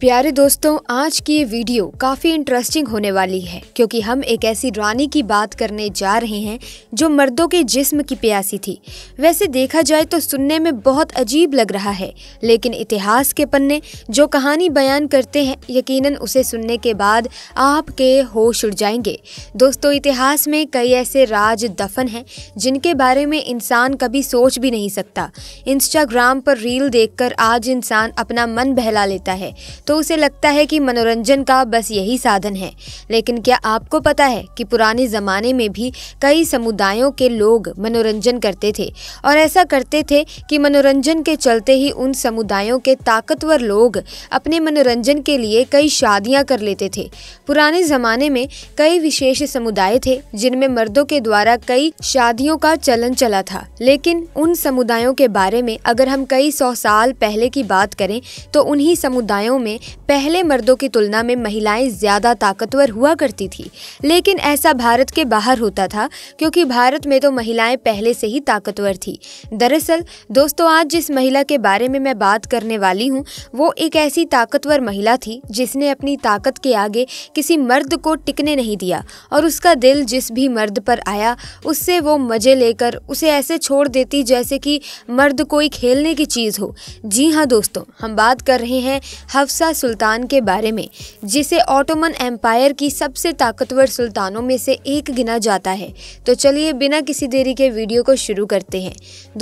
प्यारे दोस्तों आज की ये वीडियो काफ़ी इंटरेस्टिंग होने वाली है क्योंकि हम एक ऐसी रानी की बात करने जा रहे हैं जो मर्दों के जिस्म की प्यासी थी वैसे देखा जाए तो सुनने में बहुत अजीब लग रहा है लेकिन इतिहास के पन्ने जो कहानी बयान करते हैं यकीनन उसे सुनने के बाद आपके होश उड़ जाएंगे दोस्तों इतिहास में कई ऐसे राज दफन हैं जिनके बारे में इंसान कभी सोच भी नहीं सकता इंस्टाग्राम पर रील देख आज इंसान अपना मन बहला लेता है तो उसे लगता है कि मनोरंजन का बस यही साधन है लेकिन क्या आपको पता है कि पुराने ज़माने में भी कई समुदायों के लोग मनोरंजन करते थे और ऐसा करते थे कि मनोरंजन के चलते ही उन समुदायों के ताकतवर लोग अपने मनोरंजन के लिए कई शादियां कर लेते थे पुराने ज़माने में कई विशेष समुदाय थे जिनमें मर्दों के द्वारा कई शादियों का चलन चला था लेकिन उन समुदायों के बारे में अगर हम कई सौ साल पहले की बात करें तो उन्हीं समुदायों में पहले मर्दों की तुलना में महिलाएं ज़्यादा ताकतवर हुआ करती थी लेकिन ऐसा भारत के बाहर होता था क्योंकि भारत में तो महिलाएं पहले से ही ताकतवर थी दरअसल दोस्तों आज जिस महिला के बारे में मैं बात करने वाली हूँ वो एक ऐसी ताकतवर महिला थी जिसने अपनी ताकत के आगे किसी मर्द को टिकने नहीं दिया और उसका दिल जिस भी मर्द पर आया उससे वो मज़े लेकर उसे ऐसे छोड़ देती जैसे कि मर्द कोई खेलने की चीज़ हो जी हाँ दोस्तों हम बात कर रहे हैं हफ्सा का सुल्तान के बारे में जिसे ऑटोमन एम्पायर की सबसे ताकतवर सुल्तानों में से एक गिना जाता है तो चलिए बिना किसी देरी के वीडियो को शुरू करते हैं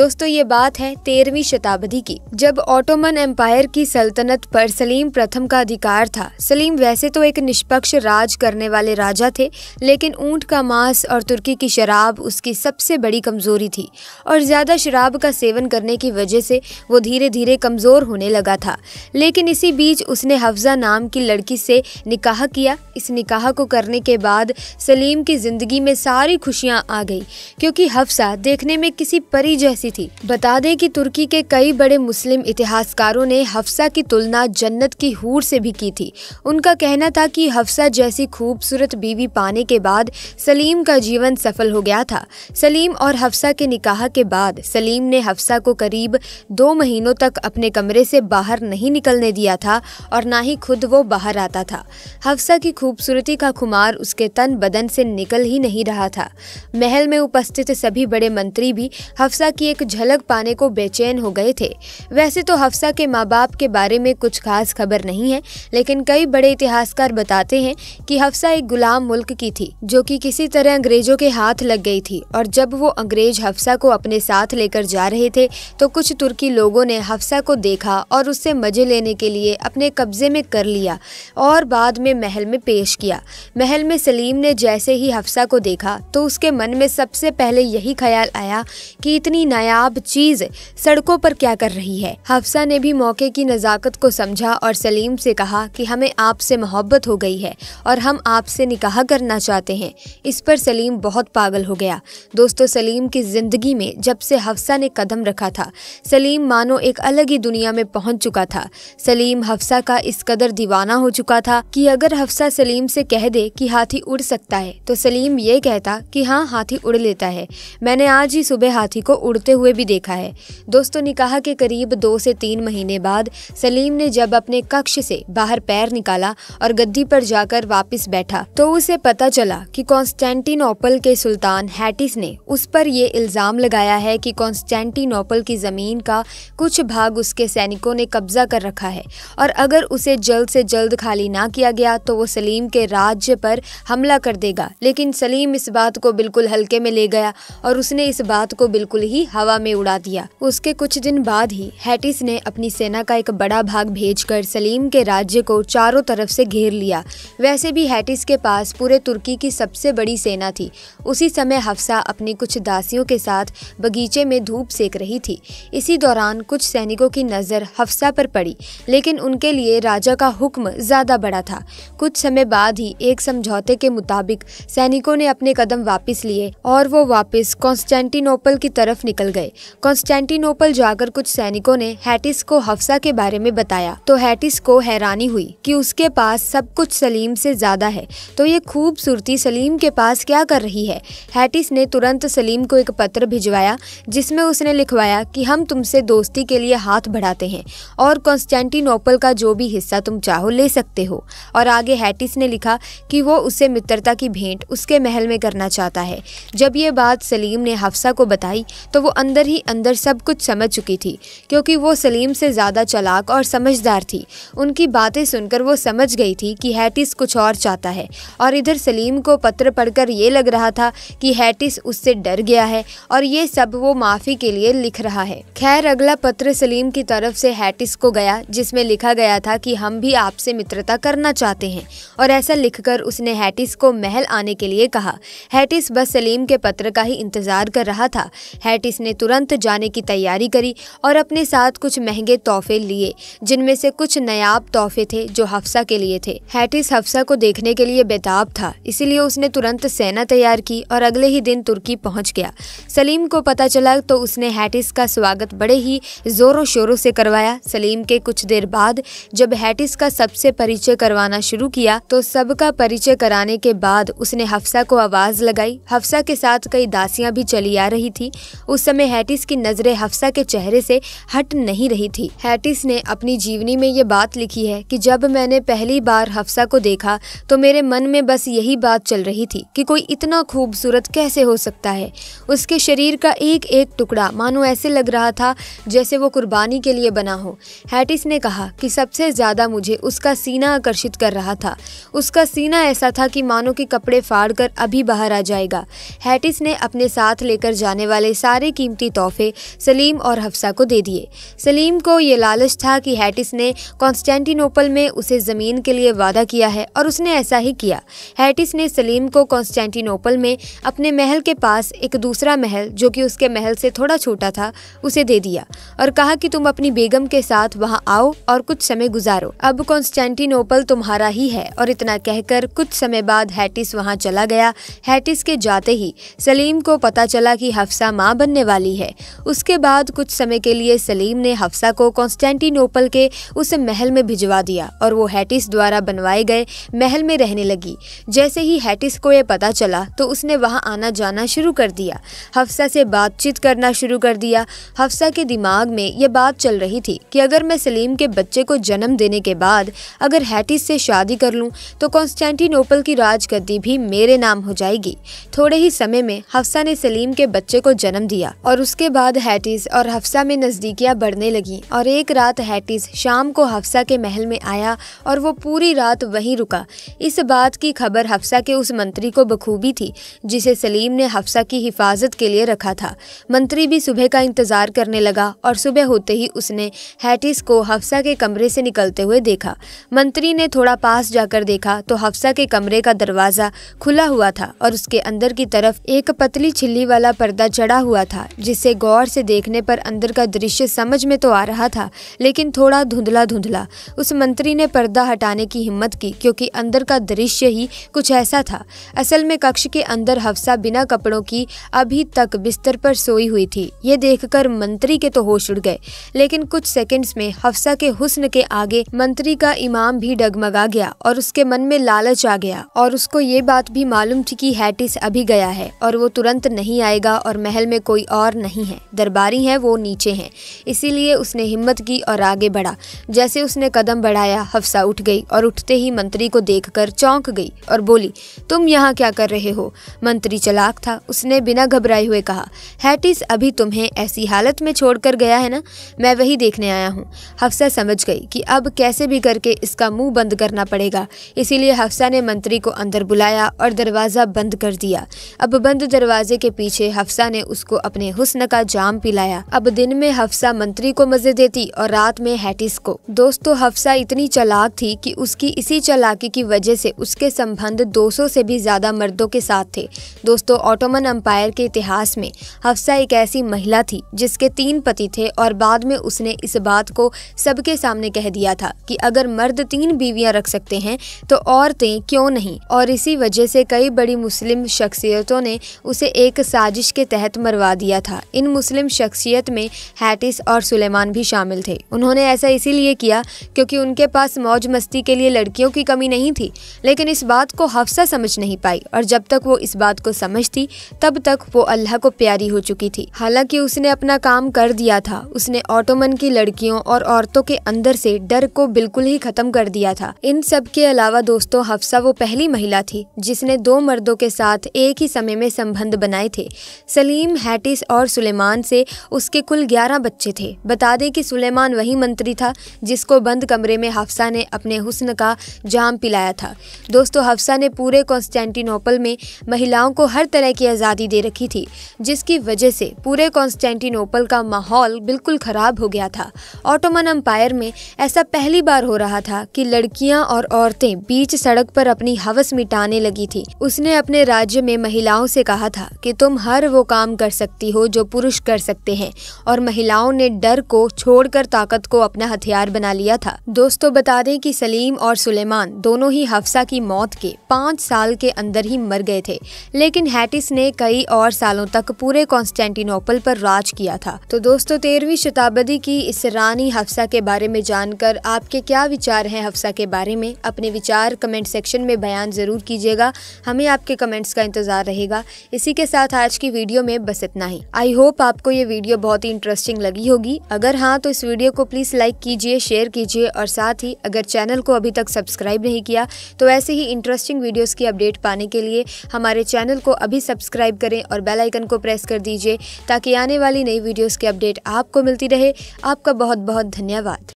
दोस्तों ये बात है तेरहवीं शताब्दी की जब ऑटोमन एम्पायर की सल्तनत पर सलीम प्रथम का अधिकार था सलीम वैसे तो एक निष्पक्ष राज करने वाले राजा थे लेकिन ऊँट का मांस और तुर्की की शराब उसकी सबसे बड़ी कमजोरी थी और ज़्यादा शराब का सेवन करने की वजह से वो धीरे धीरे कमज़ोर होने लगा था लेकिन इसी बीच उस उसने हफ्जा नाम की लड़की से निकाह किया इस निकाह को करने के बाद सलीम की ज़िंदगी में सारी खुशियाँ आ गई क्योंकि हफ्सा देखने में किसी परी जैसी थी बता दें कि तुर्की के कई बड़े मुस्लिम इतिहासकारों ने हफ्सा की तुलना जन्नत की हूर से भी की थी उनका कहना था कि हफ्सा जैसी खूबसूरत बीवी पाने के बाद सलीम का जीवन सफल हो गया था सलीम और हफ्सा के निकाह के बाद सलीम ने हफ्सा को करीब दो महीनों तक अपने कमरे से बाहर नहीं निकलने दिया था और ना ही खुद वो बाहर आता था हफ्सा की खूबसूरती का खुमार उसके तन बदन से निकल ही नहीं रहा था महल में उपस्थित सभी बड़े मंत्री भी हफ्सा की एक झलक पाने को बेचैन हो गए थे वैसे तो हफ्सा के माँ बाप के बारे में कुछ खास खबर नहीं है लेकिन कई बड़े इतिहासकार बताते हैं कि हफ्सा एक गुलाम मुल्क की थी जो कि किसी तरह अंग्रेजों के हाथ लग गई थी और जब वो अंग्रेज हफ्सा को अपने साथ लेकर जा रहे थे तो कुछ तुर्की लोगों ने हफ्सा को देखा और उससे मजे लेने के लिए अपने अपने कब्ज़े में कर लिया और बाद में महल में पेश किया महल में सलीम ने जैसे ही हफ्सा को देखा तो उसके मन में सबसे पहले यही ख्याल आया कि इतनी नायाब चीज़ सड़कों पर क्या कर रही है हफ्सा ने भी मौके की नज़ाकत को समझा और सलीम से कहा कि हमें आपसे मोहब्बत हो गई है और हम आपसे निकाह करना चाहते हैं इस पर सलीम बहुत पागल हो गया दोस्तों सलीम की ज़िंदगी में जब से हफ्सा ने कदम रखा था सलीम मानो एक अलग ही दुनिया में पहुंच चुका था सलीम हफ्सा हफ्सा का इस कदर दीवाना हो चुका था कि अगर हफ्सा सलीम से कह दे कि हाथी उड़ सकता है तो सलीम ये कहता कि हाँ हाथी उड़ लेता है मैंने आज ही सुबह हाथी को उड़ते हुए भी देखा है दोस्तों निकाह के करीब दो से तीन महीने बाद सलीम ने जब अपने कक्ष से बाहर पैर निकाला और गद्दी पर जाकर वापिस बैठा तो उसे पता चला की कॉन्स्टेंटिनोपल के सुल्तान हैटिस ने उस पर ये इल्ज़ाम लगाया है की कॉन्स्टेंटिनोपल की ज़मीन का कुछ भाग उसके सैनिकों ने कब्जा कर रखा है और अगर उसे जल्द से जल्द खाली ना किया गया तो वो सलीम के राज्य पर हमला कर देगा लेकिन सलीम इस बात को बिल्कुल हल्के में ले गया और उसने इस बात को बिल्कुल ही हवा में उड़ा दिया उसके कुछ दिन बाद ही हैटिस ने अपनी सेना का एक बड़ा भाग भेज सलीम के राज्य को चारों तरफ से घेर लिया वैसे भी हैटिस के पास पूरे तुर्की की सबसे बड़ी सेना थी उसी समय हफ्सा अपनी कुछ दासियों के साथ बगीचे में धूप सेक रही थी इसी दौरान कुछ सैनिकों की नज़र हफ्सा पर पड़ी लेकिन उनके लिए राजा का हुक्म ज़्यादा बड़ा था कुछ समय बाद ही एक समझौते के मुताबिक सैनिकों ने अपने कदम वापस लिए और वो वापस कॉन्स्टेंटिनोपल की तरफ निकल गए कॉन्स्टेंटिनोपल जाकर कुछ सैनिकों ने हैटिस को हफ्सा के बारे में बताया तो हैटिस को हैरानी हुई कि उसके पास सब कुछ सलीम से ज़्यादा है तो ये खूबसूरती सलीम के पास क्या कर रही है हैटिस ने तुरंत सलीम को एक पत्र भिजवाया जिसमें उसने लिखवाया कि हम तुमसे दोस्ती के लिए हाथ बढ़ाते हैं और कॉन्स्टेंटिनोपल का जो जो भी हिस्सा तुम चाहो ले सकते हो और आगे हैटिस ने लिखा कि वो उसे मित्रता की भेंट उसके महल में करना चाहता है जब ये बात सलीम ने हफ्सा को बताई तो वो अंदर ही अंदर सब कुछ समझ चुकी थी क्योंकि वो सलीम से ज़्यादा चलाक और समझदार थी उनकी बातें सुनकर वो समझ गई थी कि हैटिस कुछ और चाहता है और इधर सलीम को पत्र पढ़कर ये लग रहा था कि हैटिस उससे डर गया है और ये सब वो माफ़ी के लिए लिख रहा है खैर अगला पत्र सलीम की तरफ से हैटिस को गया जिसमें लिखा गया बताया था कि हम भी आपसे मित्रता करना चाहते हैं और ऐसा लिखकर उसने हैटिस को महल आने के लिए कहा हैटिस बस सलीम के पत्र का ही इंतज़ार कर रहा था हैटिस ने तुरंत जाने की तैयारी करी और अपने साथ कुछ महंगे तोहफे लिए जिनमें से कुछ नयाब तोहफे थे जो हफ्सा के लिए थे हैटिस हफ्सा को देखने के लिए बेताब था इसीलिए उसने तुरंत सेना तैयार की और अगले ही दिन तुर्की पहुंच गया सलीम को पता चला तो उसने हैटिस का स्वागत बड़े ही ज़ोरों शोरों से करवाया सलीम के कुछ देर बाद जब हैटिस का सबसे परिचय करवाना शुरू किया तो सबका परिचय कराने के बाद उसने हफ्सा को आवाज़ लगाई हफ्सा के साथ कई दासियां भी चली आ रही थी उस समय हैटिस की नज़रें हफ्सा के चेहरे से हट नहीं रही थी हैटिस ने अपनी जीवनी में ये बात लिखी है कि जब मैंने पहली बार हफ्सा को देखा तो मेरे मन में बस यही बात चल रही थी कि कोई इतना खूबसूरत कैसे हो सकता है उसके शरीर का एक एक टुकड़ा मानो ऐसे लग रहा था जैसे वो कुर्बानी के लिए बना हो हैटिस ने कहा कि सबसे सबसे ज़्यादा मुझे उसका सीना आकर्षित कर रहा था उसका सीना ऐसा था कि मानो के कपड़े फाड़ कर अभी बाहर आ जाएगा हैटिस ने अपने साथ लेकर जाने वाले सारे कीमती तोहफे सलीम और हफ्सा को दे दिए सलीम को ये लालच था कि हैटिस ने कॉन्स्टेंटिनोपल में उसे ज़मीन के लिए वादा किया है और उसने ऐसा ही किया हैटिस ने सलीम को कॉन्स्टेंटिनोपल में अपने महल के पास एक दूसरा महल जो कि उसके महल से थोड़ा छोटा था उसे दे दिया और कहा कि तुम अपनी बेगम के साथ वहाँ आओ और कुछ समय में गुजारो अब कॉन्स्टेंटिनोपल तुम्हारा ही है और इतना कहकर कुछ समय बाद हैटिस वहाँ चला गया हैटिस के जाते ही सलीम को पता चला कि हफ्सा माँ बनने वाली है उसके बाद कुछ समय के लिए सलीम ने हफ्सा को कॉन्स्टेंटिनोपल के उस महल में भिजवा दिया और वो हैटिस द्वारा बनवाए गए महल में रहने लगी जैसे ही हैटिस को यह पता चला तो उसने वहाँ आना जाना शुरू कर दिया हफ्सा से बातचीत करना शुरू कर दिया हफ्सा के दिमाग में यह बात चल रही थी कि अगर मैं सलीम के बच्चे को जन्म देने के बाद अगर हैटिस से शादी कर लूँ तो कॉन्स्टेंटिनोपल की राजगद्दी भी मेरे नाम हो जाएगी थोड़े ही समय में हफ्सा ने सलीम के बच्चे को जन्म दिया और उसके बाद हैटिस और हफ्सा में नज़दीकियाँ बढ़ने लगी और एक रात हैटिस शाम को हफ्सा के महल में आया और वो पूरी रात वहीं रुका इस बात की खबर हफ्सा के उस मंत्री को बखूबी थी जिसे सलीम ने हफ्सा की हिफाजत के लिए रखा था मंत्री भी सुबह का इंतज़ार करने लगा और सुबह होते ही उसने हैटिस को हफ्सा के कमरे से से निकलते हुए देखा मंत्री ने थोड़ा पास जाकर देखा तो हफ्सा के कमरे का दरवाज़ा खुला हुआ था और उसके अंदर की तरफ एक पतली छिल्ली वाला पर्दा चढ़ा हुआ था जिसे गौर से देखने पर अंदर का दृश्य समझ में तो आ रहा था लेकिन थोड़ा धुंधला धुंधला उस मंत्री ने पर्दा हटाने की हिम्मत की क्योंकि अंदर का दृश्य ही कुछ ऐसा था असल में कक्ष के अंदर हफ्सा बिना कपड़ों की अभी तक बिस्तर पर सोई हुई थी ये देखकर मंत्री के तो होश उड़ गए लेकिन कुछ सेकंड्स में हफ्सा के हुस्न के आगे मंत्री का इमाम भी डगमगा गया और उसके मन में लालच आ गया और उसको ये बात भी मालूम थी कि हैटिस अभी गया है और वो तुरंत नहीं आएगा और महल में कोई और नहीं है दरबारी है वो नीचे हैं इसीलिए उसने हिम्मत की और आगे बढ़ा जैसे उसने कदम बढ़ाया हफ्सा उठ गई और उठते ही मंत्री को कर चौंक गई और बोली तुम यहाँ क्या कर रहे हो मंत्री चलाक था उसने बिना घबराए हुए कहा हैटिस अभी तुम्हें ऐसी हालत में छोड़कर गया है ना मैं वही देखने आया हूँ हफ्सा समझ गई कि कि अब कैसे भी करके इसका मुंह बंद करना पड़ेगा इसीलिए हफ्सा ने मंत्री को अंदर बुलाया और दरवाज़ा बंद कर दिया अब बंद दरवाजे के पीछे हफ्सा ने उसको अपने हुस्न का जाम पिलाया अब दिन में हफ्सा मंत्री को मजे देती और रात में हैटिस को दोस्तों हफ्सा इतनी चलाक थी कि उसकी इसी चलाकी की वजह से उसके संबंध 200 से भी ज़्यादा मर्दों के साथ थे दोस्तों ऑटोमन अम्पायर के इतिहास में हफ्सा एक ऐसी महिला थी जिसके तीन पति थे और बाद में उसने इस बात को सबके सामने कह दिया था कि अगर मर्द तीन बीवियां रख सकते हैं तो औरतें क्यों नहीं और इसी वजह से कई बड़ी मुस्लिम शख्सियतों ने उसे एक साजिश के तहत मरवा दिया था इन मुस्लिम शख्सियत में हैटिस और सुलेमान भी शामिल थे उन्होंने ऐसा इसीलिए किया क्योंकि उनके पास मौज मस्ती के लिए लड़कियों की कमी नहीं थी लेकिन इस बात को हफ्सा समझ नहीं पाई और जब तक वो इस बात को समझती तब तक वो अल्लाह को प्यारी हो चुकी थी हालांकि उसने अपना काम कर दिया था उसने ऑटोमन की लड़कियों और औरतों के अंदर से डर को बिल्कुल ही खत्म कर दिया था इन सब के अलावा दोस्तों हफ्सा वो पहली महिला थी जिसने दो मर्दों के साथ एक ही समय में संबंध बनाए थे सलीम हैटिस और सुलेमान से उसके कुल ग्यारह बच्चे थे बता दें कि सुलेमान वही मंत्री था जिसको बंद कमरे में हफ्सा ने अपने हुस्न का जाम पिलाया था दोस्तों हफ्सा ने पूरे कॉन्स्टेंटिनोपल में महिलाओं को हर तरह की आज़ादी दे रखी थी जिसकी वजह से पूरे कॉन्स्टेंटिनोपल का माहौल बिल्कुल ख़राब हो गया था ऑटोमन अम्पायर में ऐसा पहली बार हो रहा था कि लड़कियां और औरतें बीच सड़क पर अपनी हवस मिटाने लगी थी उसने अपने राज्य में महिलाओं से कहा था कि तुम हर वो काम कर सकती हो जो पुरुष कर सकते हैं और महिलाओं ने डर को छोड़कर ताकत को अपना हथियार बना लिया था दोस्तों बता दें कि सलीम और सुलेमान दोनों ही हफ्सा की मौत के पाँच साल के अंदर ही मर गए थे लेकिन हैटिस ने कई और सालों तक पूरे कॉन्स्टेंटिनोपल पर राज किया था तो दोस्तों तेरहवीं शताब्दी की इस रानी हफ्सा के बारे में जान जानकर आपके क्या विचार हैं हफ्सा के बारे में अपने विचार कमेंट सेक्शन में बयान ज़रूर कीजिएगा हमें आपके कमेंट्स का इंतज़ार रहेगा इसी के साथ आज की वीडियो में बस इतना ही आई होप आपको ये वीडियो बहुत ही इंटरेस्टिंग लगी होगी अगर हाँ तो इस वीडियो को प्लीज़ लाइक कीजिए शेयर कीजिए और साथ ही अगर चैनल को अभी तक सब्सक्राइब नहीं किया तो ऐसे ही इंटरेस्टिंग वीडियोज़ की अपडेट पाने के लिए हमारे चैनल को अभी सब्सक्राइब करें और बेल आइकन को प्रेस कर दीजिए ताकि आने वाली नई वीडियोस की अपडेट आपको मिलती रहे आपका बहुत बहुत धन्यवाद